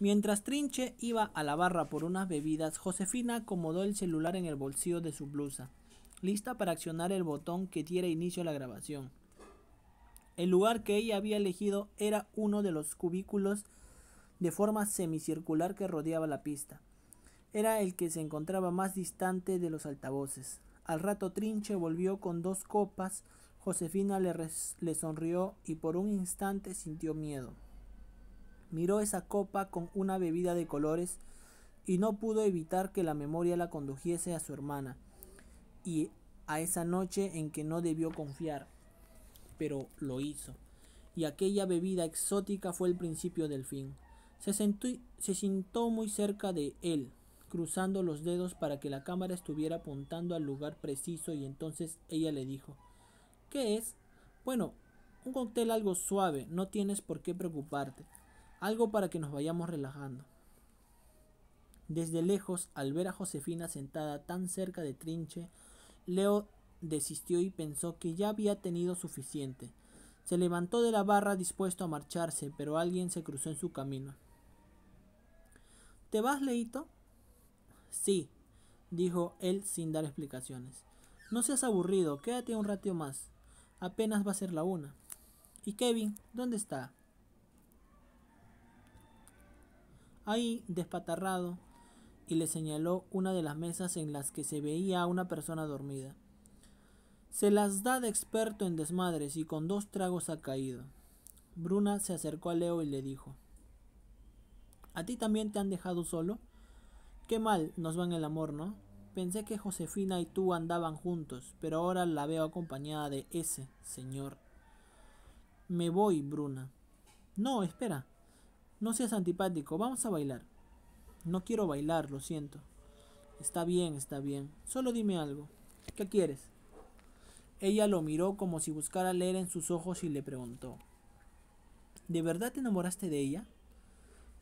Mientras Trinche iba a la barra por unas bebidas, Josefina acomodó el celular en el bolsillo de su blusa, lista para accionar el botón que diera inicio a la grabación. El lugar que ella había elegido era uno de los cubículos de forma semicircular que rodeaba la pista. Era el que se encontraba más distante de los altavoces. Al rato Trinche volvió con dos copas, Josefina le, le sonrió y por un instante sintió miedo. Miró esa copa con una bebida de colores y no pudo evitar que la memoria la condujese a su hermana y a esa noche en que no debió confiar, pero lo hizo. Y aquella bebida exótica fue el principio del fin. Se, sentó, muy cerca de él, cruzando los dedos para que la cámara estuviera apuntando al lugar preciso y entonces ella le dijo, ¿qué es? Bueno, un cóctel algo suave, no tienes por qué preocuparte. Algo para que nos vayamos relajando. Desde lejos, al ver a Josefina sentada tan cerca de Trinche, Leo desistió y pensó que ya había tenido suficiente. Se levantó de la barra dispuesto a marcharse, pero alguien se cruzó en su camino. ¿Te vas, Leito? Sí, dijo él sin dar explicaciones. No seas aburrido, quédate un ratio más. Apenas va a ser la una. ¿Y Kevin? ¿Dónde está? ahí despatarrado, y le señaló una de las mesas en las que se veía a una persona dormida. Se las da de experto en desmadres y con dos tragos ha caído. Bruna se acercó a Leo y le dijo, ¿A ti también te han dejado solo? Qué mal nos va en el amor, ¿no? Pensé que Josefina y tú andaban juntos, pero ahora la veo acompañada de ese señor. Me voy, Bruna. No, espera. No seas antipático, vamos a bailar. No quiero bailar, lo siento. Está bien, está bien. Solo dime algo. ¿Qué quieres? Ella lo miró como si buscara leer en sus ojos y le preguntó. ¿De verdad te enamoraste de ella?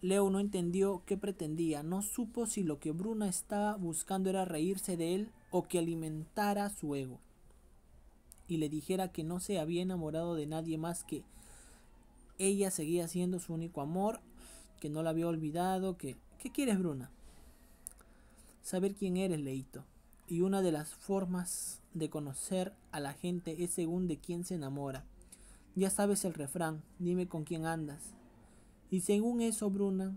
Leo no entendió qué pretendía, no supo si lo que Bruna estaba buscando era reírse de él o que alimentara su ego y le dijera que no se había enamorado de nadie más que ella seguía siendo su único amor, que no la había olvidado, que... ¿Qué quieres, Bruna? Saber quién eres, Leito. Y una de las formas de conocer a la gente es según de quién se enamora. Ya sabes el refrán, dime con quién andas. Y según eso, Bruna...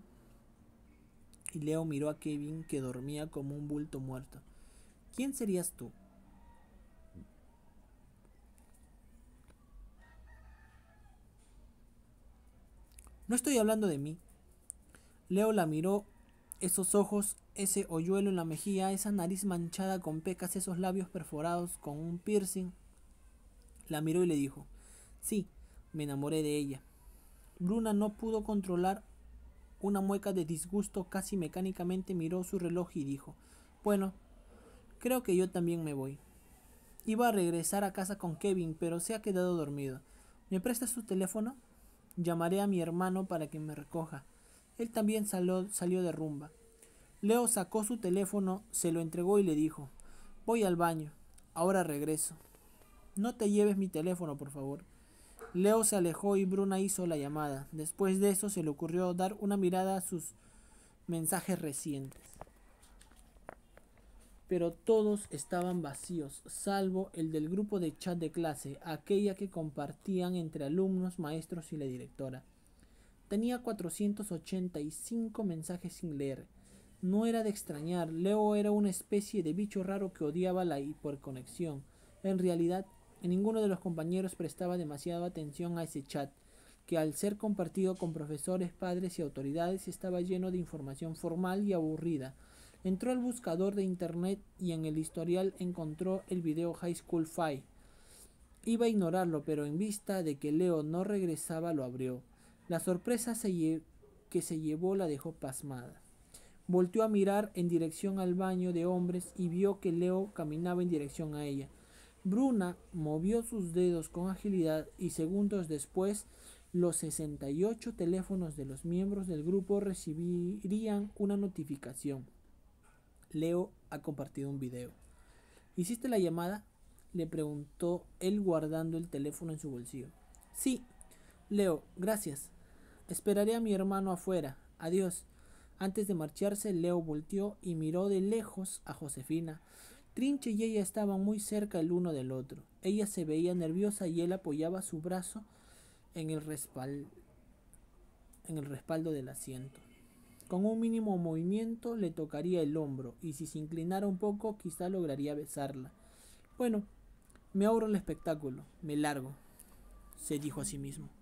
Y Leo miró a Kevin que dormía como un bulto muerto. ¿Quién serías tú? No estoy hablando de mí. Leo la miró, esos ojos, ese hoyuelo en la mejilla, esa nariz manchada con pecas, esos labios perforados con un piercing. La miró y le dijo, sí, me enamoré de ella. Bruna no pudo controlar una mueca de disgusto, casi mecánicamente miró su reloj y dijo, bueno, creo que yo también me voy. Iba a regresar a casa con Kevin, pero se ha quedado dormido. ¿Me prestas su teléfono? Llamaré a mi hermano para que me recoja. Él también salió, salió de rumba. Leo sacó su teléfono, se lo entregó y le dijo, voy al baño, ahora regreso. No te lleves mi teléfono, por favor. Leo se alejó y Bruna hizo la llamada. Después de eso se le ocurrió dar una mirada a sus mensajes recientes pero todos estaban vacíos, salvo el del grupo de chat de clase, aquella que compartían entre alumnos, maestros y la directora. Tenía 485 mensajes sin leer. No era de extrañar, Leo era una especie de bicho raro que odiaba la hiperconexión. En realidad, ninguno de los compañeros prestaba demasiada atención a ese chat, que al ser compartido con profesores, padres y autoridades estaba lleno de información formal y aburrida, Entró al buscador de internet y en el historial encontró el video High School Fight. Iba a ignorarlo, pero en vista de que Leo no regresaba lo abrió. La sorpresa que se llevó la dejó pasmada. Volteó a mirar en dirección al baño de hombres y vio que Leo caminaba en dirección a ella. Bruna movió sus dedos con agilidad y segundos después los 68 teléfonos de los miembros del grupo recibirían una notificación. Leo ha compartido un video. ¿Hiciste la llamada? Le preguntó él guardando el teléfono en su bolsillo. Sí. Leo, gracias. Esperaré a mi hermano afuera. Adiós. Antes de marcharse, Leo volteó y miró de lejos a Josefina. Trinche y ella estaban muy cerca el uno del otro. Ella se veía nerviosa y él apoyaba su brazo en el, en el respaldo del asiento. Con un mínimo movimiento le tocaría el hombro y si se inclinara un poco quizá lograría besarla. Bueno, me ahorro el espectáculo, me largo, se dijo a sí mismo.